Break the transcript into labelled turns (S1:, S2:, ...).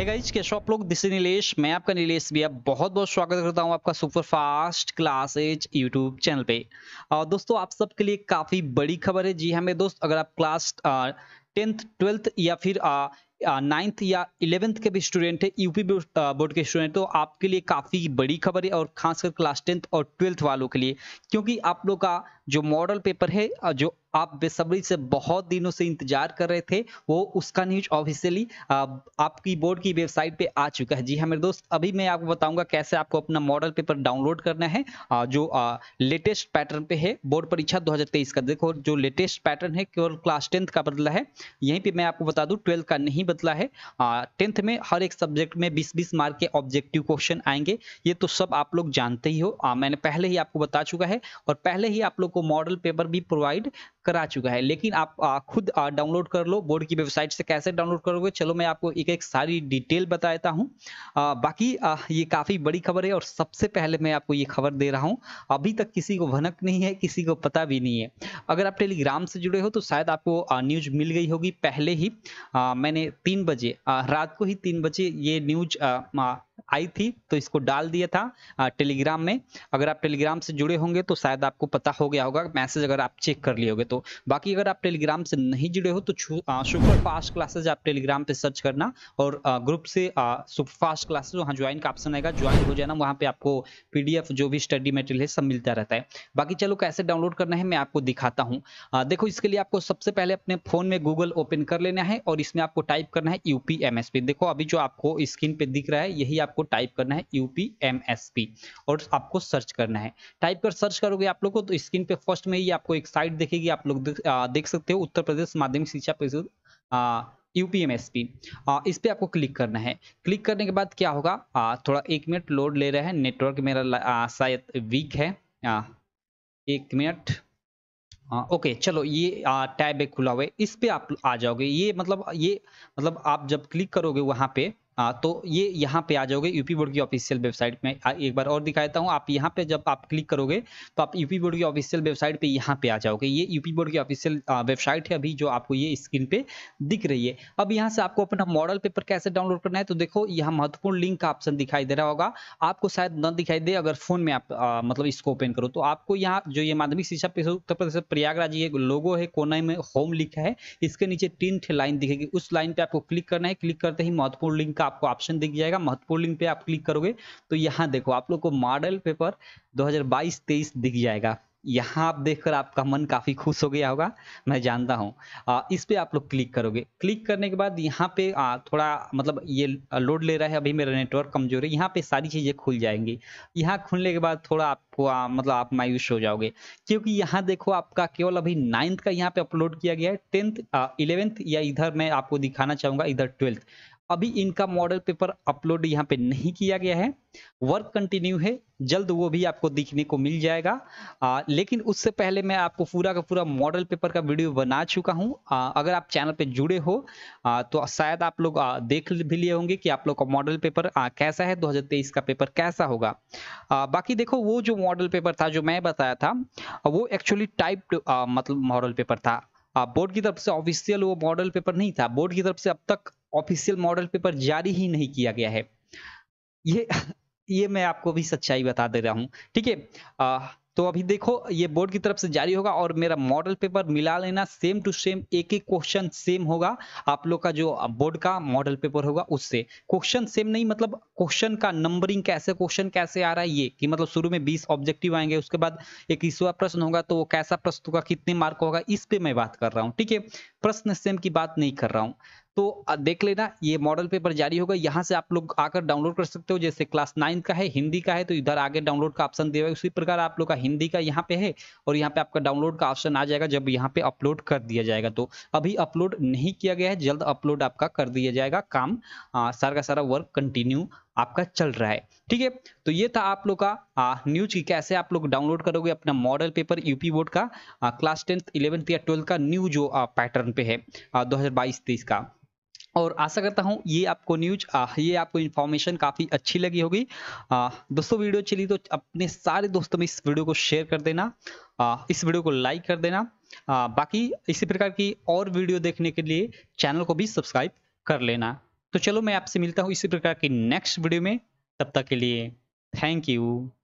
S1: है hey कैसे आप लोग दिस नीलेश मैं आपका नीलेश भी आप बहुत बहुत स्वागत करता हूँ आपका super fast classes YouTube channel पे और दोस्तों आप सबके लिए काफ़ी बड़ी खबर है जी हमें हाँ, दोस्त अगर आप क्लास टेंथ ट्वेल्थ या फिर नाइन्थ या इलेवेंथ के भी स्टूडेंट है यूपी बोर्ड के स्टूडेंट तो आपके लिए काफ़ी बड़ी खबर है और खासकर क्लास टेंथ और ट्वेल्थ वालों के लिए क्योंकि आप लोग का जो मॉडल पेपर है जो आप बेसब्री से बहुत दिनों से इंतजार कर रहे थे वो उसका न्यूज ऑफिशियली आपकी बोर्ड की वेबसाइट पे आ चुका है जी हाँ मेरे दोस्त अभी मैं आपको बताऊंगा कैसे आपको अपना मॉडल पेपर डाउनलोड करना है जो लेटेस्ट पैटर्न पे है बोर्ड परीक्षा 2023 का देखो जो लेटेस्ट पैटर्न है केवल क्लास टेंथ का बदला है यहीं पर मैं आपको बता दूँ ट्वेल्थ का नहीं बदला है टेंथ में हर एक सब्जेक्ट में 20-20 मार्क के ऑब्जेक्टिव क्वेश्चन आएंगे ये तो सब आप लोग जानते ही हो आ, मैंने पहले ही आपको बता चुका है और पहले ही आप लोग को मॉडल पेपर भी प्रोवाइड करा चुका है लेकिन आप आ, खुद डाउनलोड कर लो बोर्ड की वेबसाइट से कैसे डाउनलोड करोगे चलो मैं आपको एक एक सारी डिटेल बताता हूँ बाकी आ, ये काफ़ी बड़ी खबर है और सबसे पहले मैं आपको ये खबर दे रहा हूँ अभी तक किसी को भनक नहीं है किसी को पता भी नहीं है अगर आप टेलीग्राम से जुड़े हो तो शायद आपको न्यूज मिल गई होगी पहले ही आ, मैंने तीन बजे रात को ही तीन बजे ये न्यूज आई थी तो इसको डाल दिया था टेलीग्राम में अगर आप टेलीग्राम से जुड़े होंगे तो शायद आपको पता हो गया होगा मैसेज अगर आप चेक कर लिए तो बाकी अगर आप टेलीग्राम से नहीं जुड़े हो तो सुपर फास्ट क्लासेज आप टेलीग्राम पे सर्च करना और ग्रुप से सुपर फास्ट क्लासेज वहाँ ज्वाइन का ऑप्शन आएगा ज्वाइन हो जाना वहाँ पे आपको पीडीएफ जो भी स्टडी मटेरियल है सब मिलता रहता है बाकी चलो कैसे डाउनलोड करना है मैं आपको दिखाता हूँ देखो इसके लिए आपको सबसे पहले अपने फोन में गूगल ओपन कर लेना है और इसमें आपको टाइप करना है यूपीएमएसपी देखो अभी जो आपको स्क्रीन पे दिख रहा है यही आपको आपको टाइप करना है यूपीएमएसपी और आपको सर्च करना है टाइप कर सर्च करोगे आप लोग को तो स्क्रीन पे फर्स्ट में ही आपको एक साइट देखेगी आप लोग देख सकते हो उत्तर प्रदेश माध्यमिक शिक्षा परिषद यूपीएमएसपी इस पर आपको क्लिक करना है क्लिक करने के बाद क्या होगा आ, थोड़ा एक मिनट लोड ले रहे हैं नेटवर्क मेरा शायद वीक है आ, एक मिनट आ, ओके चलो ये आ, टैब एक खुला हुआ है इस पर आप आ जाओगे ये मतलब ये मतलब आप जब क्लिक करोगे वहाँ पे आ, हाँ, तो ये यहाँ पे आ जाओगे यूपी बोर्ड की ऑफिशियल वेबसाइट में एक बार और दिखाता हूँ आप यहाँ पे जब आप क्लिक करोगे तो आप यूपी बोर्ड की ऑफिशियल वेबसाइट पे यहाँ पे आ जाओगे ये यूपी बोर्ड की ऑफिशियल वेबसाइट है अभी जो आपको ये स्क्रीन पे दिख रही है अब यहाँ से आपको अपना मॉडल पेपर कैसे डाउनलोड करना है तो देखो यहाँ महत्वपूर्ण लिंक का ऑप्शन दिखाई दे रहा होगा आपको शायद न दिखाई दे अगर फोन में आप मतलब इसको ओपन करो तो आपको यहाँ जो ये माध्यमिक शिक्षा उत्तर प्रदेश प्रयागराज ये लोगो है कोने में होम लिखा है इसके नीचे तीन लाइन दिखेगी उस लाइन पे आपको क्लिक करना है क्लिक करते ही महत्वपूर्ण लिंक का आपको ऑप्शन दिख जाएगा महत्वपूर्ण लिंक पे आप क्लिक करोगे तो यहाँ देखो आप लोग को मॉडल पेपर 2022-23 दिख जाएगा यहाँ आप देखकर आपका मन काफ़ी खुश हो गया होगा मैं जानता हूँ इस पे आप लोग क्लिक करोगे क्लिक करने के बाद यहाँ पे आ, थोड़ा मतलब ये लोड ले रहा है अभी मेरा नेटवर्क कमजोर है यहाँ पे सारी चीज़ें खुल जाएंगी यहाँ खुलने के बाद थोड़ा आपको आ, मतलब आप मायूस हो जाओगे क्योंकि यहाँ देखो आपका केवल अभी नाइन्थ का यहाँ पे अपलोड किया गया है टेंथ इलेवेंथ या इधर मैं आपको दिखाना चाहूंगा इधर ट्वेल्थ अभी इनका मॉडल पेपर अपलोड यहाँ पे नहीं किया गया है वर्क कंटिन्यू है जल्द वो भी आपको दिखने को मिल जाएगा आ, लेकिन उससे पहले मैं आपको पूरा का पूरा मॉडल पेपर का वीडियो बना चुका हूँ अगर आप चैनल पे जुड़े हो आ, तो शायद आप लोग आ, देख भी लिए होंगे कि आप लोग का मॉडल पेपर आ, कैसा है 2023 का पेपर कैसा होगा आ, बाकी देखो वो जो मॉडल पेपर था जो मैं बताया था वो एक्चुअली टाइप्ड मतलब मॉडल पेपर था बोर्ड की तरफ से ऑफिशियल वो मॉडल पेपर नहीं था बोर्ड की तरफ से अब तक ऑफिशियल मॉडल पेपर जारी ही नहीं किया गया है ये ये मैं आपको भी सच्चाई बता दे रहा हूँ ठीक है तो अभी देखो ये बोर्ड की तरफ से जारी होगा और मेरा मॉडल पेपर मिला लेना सेम टू सेम एक एक क्वेश्चन सेम होगा आप लोग का जो बोर्ड का मॉडल पेपर होगा उससे क्वेश्चन सेम नहीं मतलब क्वेश्चन का नंबरिंग कैसे क्वेश्चन कैसे आ रहा है ये कि मतलब शुरू में बीस ऑब्जेक्टिव आएंगे उसके बाद एक इक्कीसवा प्रश्न होगा तो वो कैसा प्रश्न होगा कितने मार्क होगा इस पर मैं बात कर रहा हूँ ठीक है प्रश्न सेम की बात नहीं कर रहा हूँ तो देख लेना ये मॉडल पेपर जारी होगा यहाँ से आप लोग आकर डाउनलोड कर सकते हो जैसे क्लास नाइन्थ का है हिंदी का है तो इधर आगे डाउनलोड का ऑप्शन दिया उसी प्रकार आप लोग का हिंदी का यहाँ पे है और यहाँ पे आपका डाउनलोड का ऑप्शन आ जाएगा जब यहाँ पे अपलोड कर दिया जाएगा तो अभी अपलोड नहीं किया गया है जल्द अपलोड आपका कर दिया जाएगा काम आ, सारा का सारा वर्क कंटिन्यू आपका चल रहा है ठीक है तो ये था आप लोग का न्यूज की कैसे आप लोग डाउनलोड करोगे अपना मॉडल पेपर यूपी बोर्ड का आ, क्लास टेंथ इलेवेंथ या ट्वेल्थ का न्यू जो आ, पैटर्न पे है दो हजार का और आशा करता हूँ ये आपको न्यूज ये आपको इन्फॉर्मेशन काफ़ी अच्छी लगी होगी दोस्तों वीडियो चली तो अपने सारे दोस्तों में इस वीडियो को शेयर कर देना आ, इस वीडियो को लाइक कर देना आ, बाकी इसी प्रकार की और वीडियो देखने के लिए चैनल को भी सब्सक्राइब कर लेना तो चलो मैं आपसे मिलता हूँ इसी प्रकार की नेक्स्ट वीडियो में तब तक के लिए थैंक यू